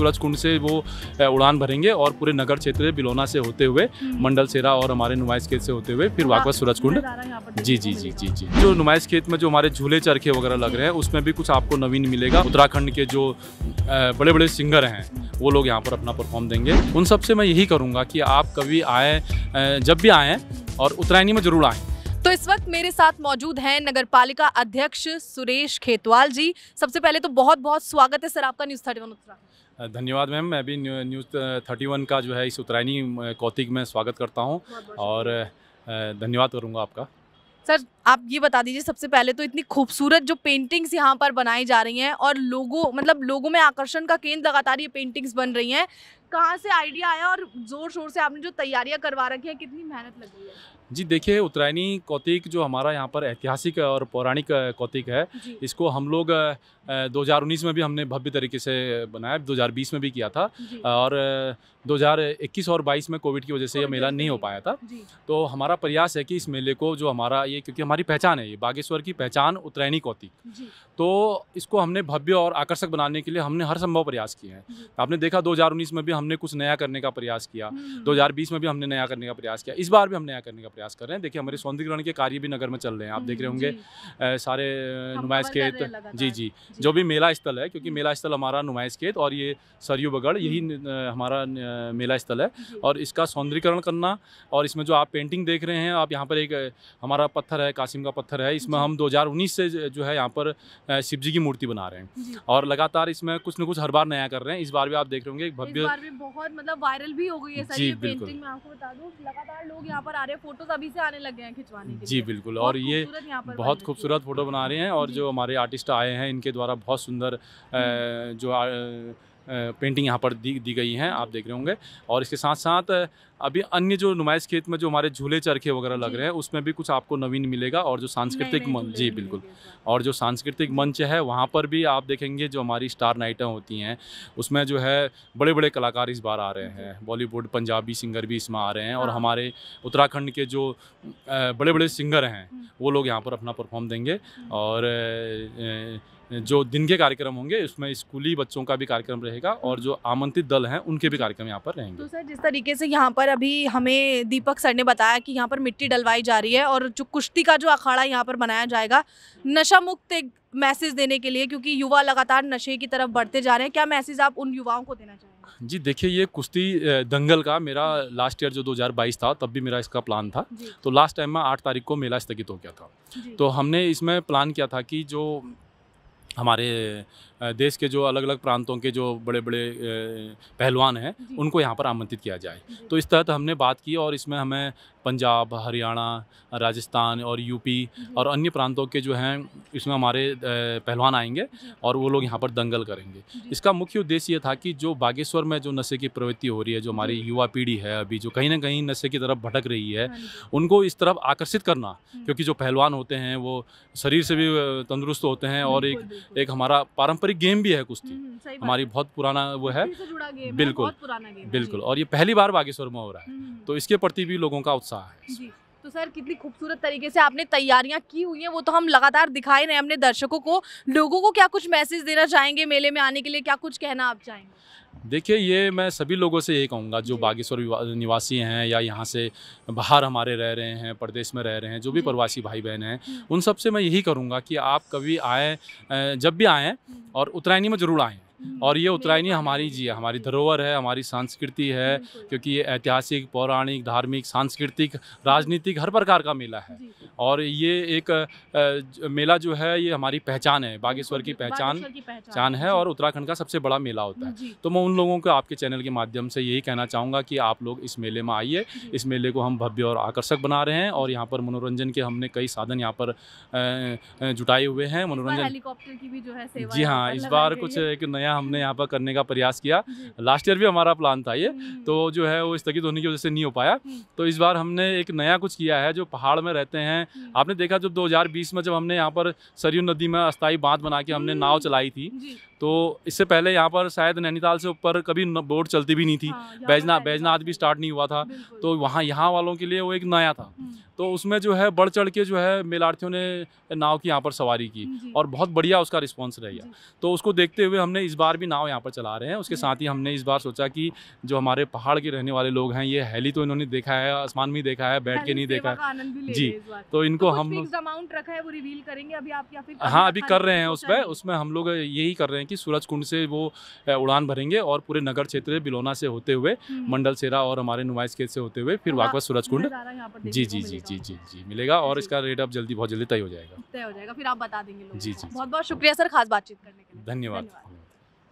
सूरज कुंड से वो उड़ान भरेंगे और पूरे नगर क्षेत्र बिलोना से होते हुए हम्म। मंडल सेरा और हमारे नुमाइश खेत से होते हुए फिर वापस सूरज कुंड जी जी जी जी जी जो नुमाइश खेत में जो हमारे झूले चरखे वगैरह लग रहे हैं उसमें भी कुछ आपको नवीन मिलेगा उत्तराखंड के जो बड़े बड़े सिंगर हैं वो लोग यहाँ पर अपना परफॉर्म देंगे उन सबसे मैं यही करूँगा कि आप कभी आए जब भी आए और उत्तरायणी में जरूर आए तो इस वक्त मेरे साथ मौजूद हैं नगर पालिका अध्यक्ष सुरेश खेतवाल जी सबसे पहले तो बहुत बहुत स्वागत है सर आपका न्यूज़ थर्टी वन उत्तराखंड धन्यवाद मैम मैं भी न्यूज़ थर्टी वन का जो है इस उत्तरायणी कौतिक में स्वागत करता हूँ और धन्यवाद करूँगा आपका सर आप ये बता दीजिए सबसे पहले तो इतनी खूबसूरत जो पेंटिंग्स यहाँ पर बनाई जा रही हैं और लोगों मतलब लोगों में आकर्षण का केंद्र लगातार ये पेंटिंग्स बन रही हैं कहाँ से आइडिया आया और ज़ोर शोर से आपने जो तैयारियाँ करवा रखी है कितनी मेहनत लगी है जी देखिए उत्तरायणी कौतिक जो हमारा यहाँ पर ऐतिहासिक और पौराणिक कौतिक है इसको हम लोग 2019 में भी हमने भव्य तरीके से बनाया 2020 में भी किया था और 2021 और 22 में कोविड की वजह से यह मेला नहीं हो पाया था तो हमारा प्रयास है कि इस मेले को जो हमारा ये क्योंकि हमारा हमारी पहचान है ये बागेश्वर की पहचान उत्तरायणी कौतिक तो इसको हमने भव्य और आकर्षक बनाने के लिए हमने हर संभव प्रयास किए हैं आपने देखा 2019 में भी हमने कुछ नया करने का प्रयास किया 2020 हम्म। में भी हमने नया करने का प्रयास किया इस बार भी हम नया करने का प्रयास कर रहे हैं देखिए हमारे सौंदर्यकरण के कार्य भी नगर में चल रहे हैं आप देख रहे हम्म, होंगे सारे नुमाइश खेत जी जी जो भी मेला स्थल है क्योंकि हम्म। मेला स्थल हमारा नुमाइश खेत और ये सरयू बगड़ यही हमारा मेला स्थल है और इसका सौंदर्यकरण करना और इसमें जो आप पेंटिंग देख रहे हैं आप यहाँ पर एक हमारा पत्थर है कासिम का पत्थर है इसमें हम 2019 से जो है यहाँ पर शिव जी की मूर्ति बना रहे हैं और लगातार इसमें कुछ न कुछ हर बार नया कर रहे हैं इस बार भी आप देख रहे होंगे भव्य बहुत मतलब वायरल भी हो गई है जी बिल्कुल मैं आपको बता दूँ लगातार लोग यहाँ पर आ रहे हैं फोटोज अभी से आने लग गए हैं खिंचवाने जी बिल्कुल और ये बहुत खूबसूरत फोटो बना रहे हैं और जो हमारे आर्टिस्ट आए हैं इनके द्वारा बहुत सुंदर हम्म। जो पेंटिंग यहाँ पर दी दी गई हैं आप देख रहे होंगे और इसके साथ साथ अभी अन्य जो नुमाइश खेत में जो हमारे झूले चरखे वगैरह लग रहे हैं उसमें भी कुछ आपको नवीन मिलेगा और जो सांस्कृतिक मंच जी बिल्कुल और जो सांस्कृतिक मंच है वहाँ पर भी आप देखेंगे जो हमारी स्टार नाइटें होती हैं उसमें जो है बड़े बड़े कलाकार इस बार आ रहे हैं बॉलीवुड पंजाबी सिंगर भी इसमें आ रहे हैं और हाँ। हमारे उत्तराखंड के जो बड़े बड़े सिंगर हैं हम्म। वो लोग यहाँ पर अपना परफॉर्म देंगे हम्म। और जो दिन के कार्यक्रम होंगे उसमें स्कूली बच्चों का भी कार्यक्रम रहेगा और जो आमंत्रित दल हैं उनके भी कार्यक्रम यहाँ पर रहेंगे तो सर जिस तरीके से यहाँ पर अभी हमें दीपक सर ने बताया कि यहाँ पर मिट्टी डलवाई जा रही है और जो कुश्ती का जो अखाड़ा यहाँ पर बनाया जाएगा नशा मुक्त एक मैसेज देने के लिए क्योंकि युवा लगातार नशे की तरफ बढ़ते जा रहे हैं क्या मैसेज आप उन युवाओं को देना चाहेंगे जी देखिए ये कुश्ती दंगल का मेरा लास्ट ईयर जो 2022 था तब भी मेरा इसका प्लान था तो लास्ट टाइम में आठ तारीख को मेला स्थगित हो गया था तो हमने इसमें प्लान किया था कि जो हमारे देश के जो अलग अलग प्रांतों के जो बड़े बड़े पहलवान हैं उनको यहाँ पर आमंत्रित किया जाए तो इस तहत हमने बात की और इसमें हमें पंजाब हरियाणा राजस्थान और यूपी और अन्य प्रांतों के जो हैं इसमें हमारे पहलवान आएंगे और वो लोग यहाँ पर दंगल करेंगे इसका मुख्य उद्देश्य ये था कि जो बागेश्वर में जो नशे की प्रवृत्ति हो रही है जो हमारी युवा पीढ़ी है अभी जो कहीं ना कहीं नशे की तरफ भटक रही है हाँ उनको इस तरफ आकर्षित करना हम्म। क्योंकि जो पहलवान होते हैं वो शरीर से भी तंदुरुस्त होते हैं और एक एक हमारा पारंपरिक पारंपरिक गेम भी है कुश्ती हम्म, हमारी बहुत पुराना वो है बिल्कुल बिल्कुल और ये पहली बार बागेश्वर में हो रहा है हम्म, हम्म। तो इसके प्रति भी लोगों का उत्साह है तो सर कितनी खूबसूरत तरीके से आपने तैयारियां की हुई हैं वो तो हम लगातार दिखाए रहे हैं अपने दर्शकों को लोगों को क्या कुछ मैसेज देना चाहेंगे मेले में आने के लिए क्या कुछ कहना आप चाहेंगे देखिए ये मैं सभी लोगों से यही कहूँगा जो बागेश्वर निवासी हैं या यहाँ से बाहर हमारे रह रहे हैं प्रदेश में रह रहे हैं जो भी प्रवासी भाई बहन हैं हम्म। उन सबसे मैं यही करूँगा कि आप कभी आएँ जब भी आएँ हम्म। और उत्तरायणी में ज़रूर आएँ हम्म। और ये उत्तरायणी हमारी जी है हमारी धरोहर है हमारी संस्कृति है क्योंकि ये ऐतिहासिक पौराणिक धार्मिक सांस्कृतिक राजनीतिक हर प्रकार का मेला है और ये एक मेला जो है ये हमारी पहचान है बागेश्वर की पहचान पहचान है और उत्तराखंड का सबसे बड़ा मेला होता है तो मैं उन लोगों को आपके चैनल के माध्यम से यही कहना चाहूँगा कि आप लोग इस मेले में आइए इस मेले को हम भव्य और आकर्षक बना रहे हैं और यहाँ पर मनोरंजन के हमने कई साधन यहाँ पर जुटाए हुए हैं मनोरंजन हेलीकॉप्टर की भी जो है जी हाँ इस बार कुछ एक नया हमने यहाँ पर करने का प्रयास किया लास्ट ईयर भी हमारा प्लान था ये हम्म। तो जो है वो स्थगित होने की वजह से नहीं हो पाया हम्म। तो इस बार हमने एक नया कुछ किया है जो पहाड़ में रहते हैं हम्म। आपने देखा जब दो में जब हमने यहाँ पर सरयू नदी में अस्थायी बांध बना के हमने नाव चलाई थी तो इससे पहले यहाँ पर शायद नैनीताल से ऊपर कभी बोट चलती भी नहीं थी हाँ, बैजना बैजनाथ भी स्टार्ट नहीं हुआ था तो वहाँ यहाँ वालों के लिए वो एक नया था हम्म। तो उसमें जो है बढ़ चढ़ के जो है मेलार्थियों ने नाव की यहाँ पर सवारी की और बहुत बढ़िया उसका रिस्पॉन्स गया तो उसको देखते हुए हमने इस बार भी नाव यहाँ पर चला रहे हैं उसके हम्म। साथ ही हमने इस बार सोचा कि जो हमारे पहाड़ के रहने वाले लोग हैं ये हैली तो इन्होंने देखा है आसमान में देखा है बैठ के नहीं देखा है जी तो इनको तो हम अमाउंट रखा है वो रिवील करेंगे अभी आप हाँ अभी कर रहे हैं उस पर उसमें हम लोग यही कर रहे हैं कि कि सूरज कुंड से वो उड़ान भरेंगे और पूरे नगर क्षेत्र बिलोना से होते हुए हम्म। मंडल सेरा और हमारे नुमाइश खेत से होते हुए फिर हाँ, वाकवा सूरज कुंड जी जी जी जी जी जी मिलेगा और इसका रेट अब जल्दी बहुत जल्दी तय हो जाएगा तय हो जाएगा फिर आप बता देंगे जी जी बहुत बहुत शुक्रिया सर खास बातचीत करने के लिए धन्यवाद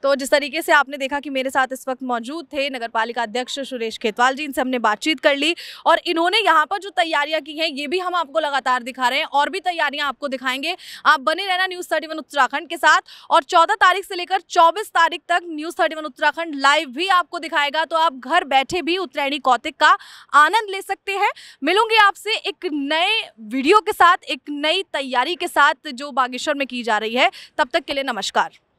तो जिस तरीके से आपने देखा कि मेरे साथ इस वक्त मौजूद थे नगर पालिका अध्यक्ष सुरेश खेतवाल जी इनसे हमने बातचीत कर ली और इन्होंने यहाँ पर जो तैयारियाँ की हैं ये भी हम आपको लगातार दिखा रहे हैं और भी तैयारियाँ आपको दिखाएंगे आप बने रहना न्यूज़ थर्टी उत्तराखंड के साथ और चौदह तारीख से लेकर चौबीस तारीख तक न्यूज़ थर्टी उत्तराखंड लाइव भी आपको दिखाएगा तो आप घर बैठे भी उत्तरायणी कौतिक का आनंद ले सकते हैं मिलूंगी आपसे एक नए वीडियो के साथ एक नई तैयारी के साथ जो बागेश्वर में की जा रही है तब तक के लिए नमस्कार